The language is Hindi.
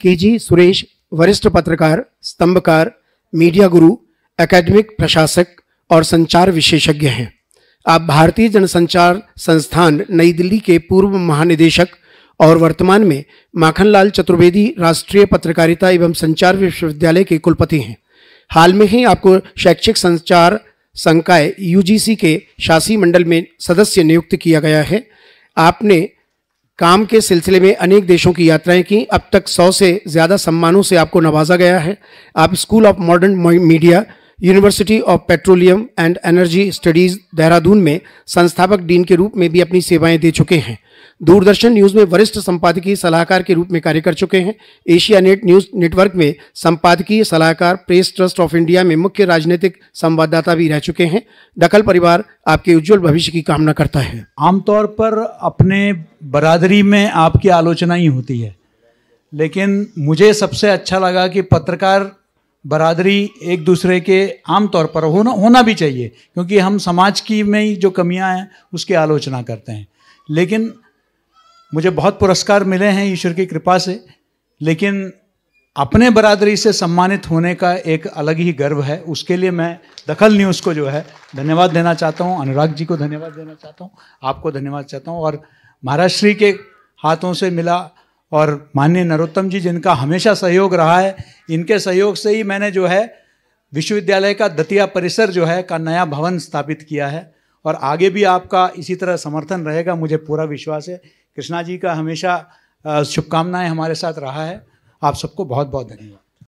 के जी सुरेश वरिष्ठ पत्रकार स्तंभकार मीडिया गुरु एकेडमिक प्रशासक और संचार विशेषज्ञ हैं आप भारतीय जनसंचार संस्थान नई दिल्ली के पूर्व महानिदेशक और वर्तमान में माखनलाल चतुर्वेदी राष्ट्रीय पत्रकारिता एवं संचार विश्वविद्यालय के कुलपति हैं हाल में ही आपको शैक्षिक संचार संकाय यूजीसी के शासी मंडल में सदस्य नियुक्त किया गया है आपने काम के सिलसिले में अनेक देशों की यात्राएं की अब तक सौ से ज़्यादा सम्मानों से आपको नवाजा गया है आप school of modern media university of petroleum and energy studies Dehradun में संस्थापक डीन के रूप में भी अपनी सेवाएं दे चुके हैं दूरदर्शन न्यूज में वरिष्ठ संपादकीय सलाहकार के रूप में कार्य कर चुके हैं एशिया नेट न्यूज नेटवर्क में संपादकीय सलाहकार प्रेस ट्रस्ट ऑफ इंडिया में मुख्य राजनीतिक संवाददाता भी रह चुके हैं दखल परिवार आपके उज्जवल भविष्य की कामना करता है आमतौर पर अपने बरादरी में आपकी आलोचना ही होती है लेकिन मुझे सबसे अच्छा लगा कि पत्रकार बरादरी एक दूसरे के आम तौर पर होना होना भी चाहिए क्योंकि हम समाज की में ही जो कमियां हैं उसकी आलोचना करते हैं लेकिन मुझे बहुत पुरस्कार मिले हैं ईश्वर की कृपा से लेकिन अपने बरादरी से सम्मानित होने का एक अलग ही गर्व है उसके लिए मैं दखल न्यूज़ को जो है धन्यवाद देना चाहता हूँ अनुराग जी को धन्यवाद देना चाहता हूँ आपको धन्यवाद चाहता हूँ और महाराष्ट्री के हाथों से मिला और माननीय नरोत्तम जी जिनका हमेशा सहयोग रहा है इनके सहयोग से ही मैंने जो है विश्वविद्यालय का दतिया परिसर जो है का नया भवन स्थापित किया है और आगे भी आपका इसी तरह समर्थन रहेगा मुझे पूरा विश्वास है कृष्णा जी का हमेशा शुभकामनाएं हमारे साथ रहा है आप सबको बहुत बहुत धन्यवाद